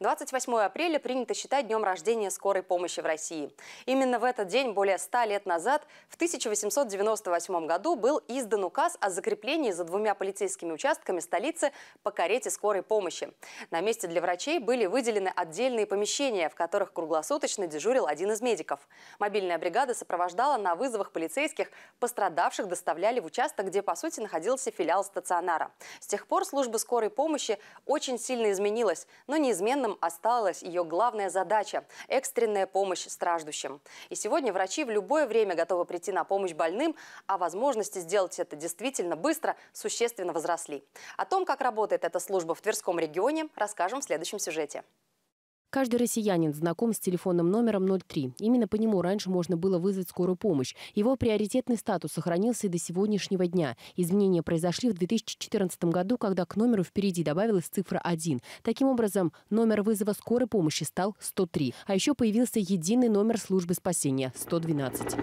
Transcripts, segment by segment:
28 апреля принято считать днем рождения скорой помощи в России. Именно в этот день, более 100 лет назад, в 1898 году был издан указ о закреплении за двумя полицейскими участками столицы по карете скорой помощи. На месте для врачей были выделены отдельные помещения, в которых круглосуточно дежурил один из медиков. Мобильная бригада сопровождала на вызовах полицейских, пострадавших доставляли в участок, где, по сути, находился филиал стационара. С тех пор служба скорой помощи очень сильно изменилась, но неизменно Минздравом осталась ее главная задача – экстренная помощь страждущим. И сегодня врачи в любое время готовы прийти на помощь больным, а возможности сделать это действительно быстро существенно возросли. О том, как работает эта служба в Тверском регионе, расскажем в следующем сюжете. Каждый россиянин знаком с телефонным номером 03. Именно по нему раньше можно было вызвать скорую помощь. Его приоритетный статус сохранился и до сегодняшнего дня. Изменения произошли в 2014 году, когда к номеру впереди добавилась цифра 1. Таким образом, номер вызова скорой помощи стал 103. А еще появился единый номер службы спасения – 112.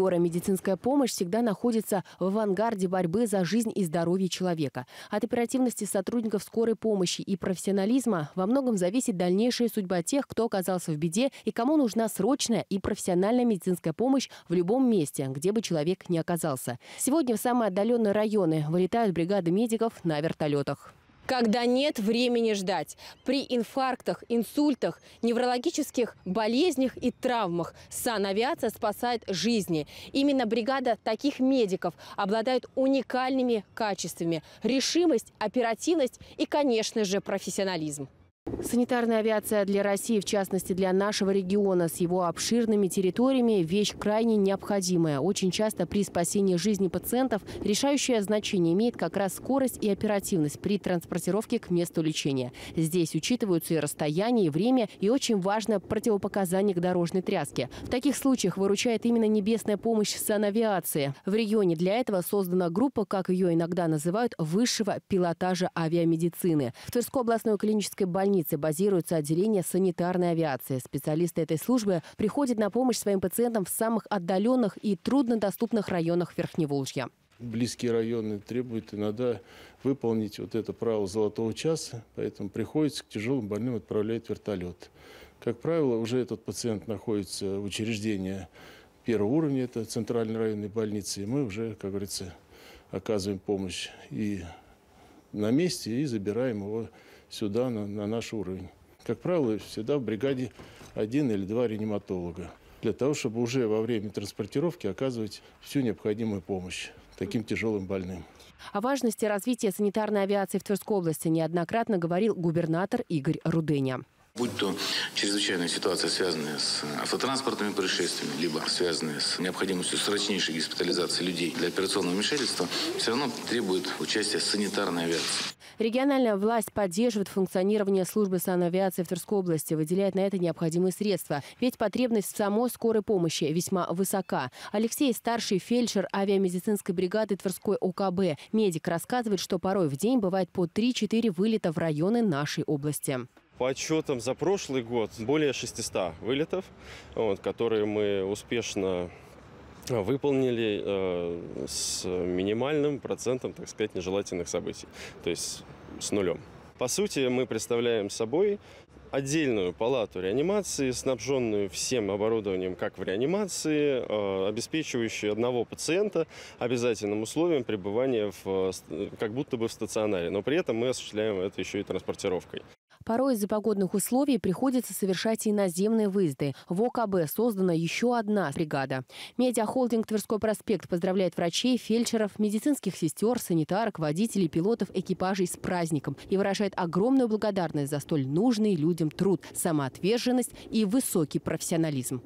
Скорая медицинская помощь всегда находится в авангарде борьбы за жизнь и здоровье человека. От оперативности сотрудников скорой помощи и профессионализма во многом зависит дальнейшая судьба тех, кто оказался в беде и кому нужна срочная и профессиональная медицинская помощь в любом месте, где бы человек ни оказался. Сегодня в самые отдаленные районы вылетают бригады медиков на вертолетах когда нет времени ждать. При инфарктах, инсультах, неврологических болезнях и травмах санавиация спасает жизни. Именно бригада таких медиков обладает уникальными качествами – решимость, оперативность и, конечно же, профессионализм. Санитарная авиация для России, в частности для нашего региона, с его обширными территориями – вещь крайне необходимая. Очень часто при спасении жизни пациентов решающее значение имеет как раз скорость и оперативность при транспортировке к месту лечения. Здесь учитываются и расстояние, и время, и очень важно противопоказание к дорожной тряске. В таких случаях выручает именно небесная помощь санавиации. В регионе для этого создана группа, как ее иногда называют, высшего пилотажа авиамедицины. В Тверской областной клинической больнице больнице базируется отделение санитарной авиации. Специалисты этой службы приходят на помощь своим пациентам в самых отдаленных и труднодоступных районах Верхневолжья. Близкие районы требуют иногда выполнить вот это правило золотого часа, поэтому приходится к тяжелым больным отправлять вертолет. Как правило, уже этот пациент находится в учреждении первого уровня, это центральной районной больницы, и мы уже, как говорится, оказываем помощь и на месте, и забираем его сюда, на, на наш уровень. Как правило, всегда в бригаде один или два реаниматолога для того, чтобы уже во время транспортировки оказывать всю необходимую помощь таким тяжелым больным. О важности развития санитарной авиации в Тверской области неоднократно говорил губернатор Игорь Руденя. Будь то чрезвычайная ситуация, связанная с автотранспортными происшествиями, либо связанная с необходимостью срочнейшей госпитализации людей для операционного вмешательства, все равно требует участия санитарной авиации. Региональная власть поддерживает функционирование службы санавиации в Тверской области, выделяет на это необходимые средства. Ведь потребность в самой скорой помощи весьма высока. Алексей – старший фельдшер авиамедицинской бригады Тверской ОКБ. Медик рассказывает, что порой в день бывает по 3-4 вылета в районы нашей области. По отчетам за прошлый год более 600 вылетов, вот, которые мы успешно выполнили э, с минимальным процентом, так сказать, нежелательных событий, то есть с нулем. По сути, мы представляем собой отдельную палату реанимации, снабженную всем оборудованием, как в реанимации, э, обеспечивающую одного пациента обязательным условием пребывания в, э, как будто бы в стационаре. Но при этом мы осуществляем это еще и транспортировкой. Порой из-за погодных условий приходится совершать и наземные выезды. В ОКБ создана еще одна бригада. Медиахолдинг «Тверской проспект» поздравляет врачей, фельдшеров, медицинских сестер, санитарок, водителей, пилотов, экипажей с праздником и выражает огромную благодарность за столь нужный людям труд, самоотверженность и высокий профессионализм.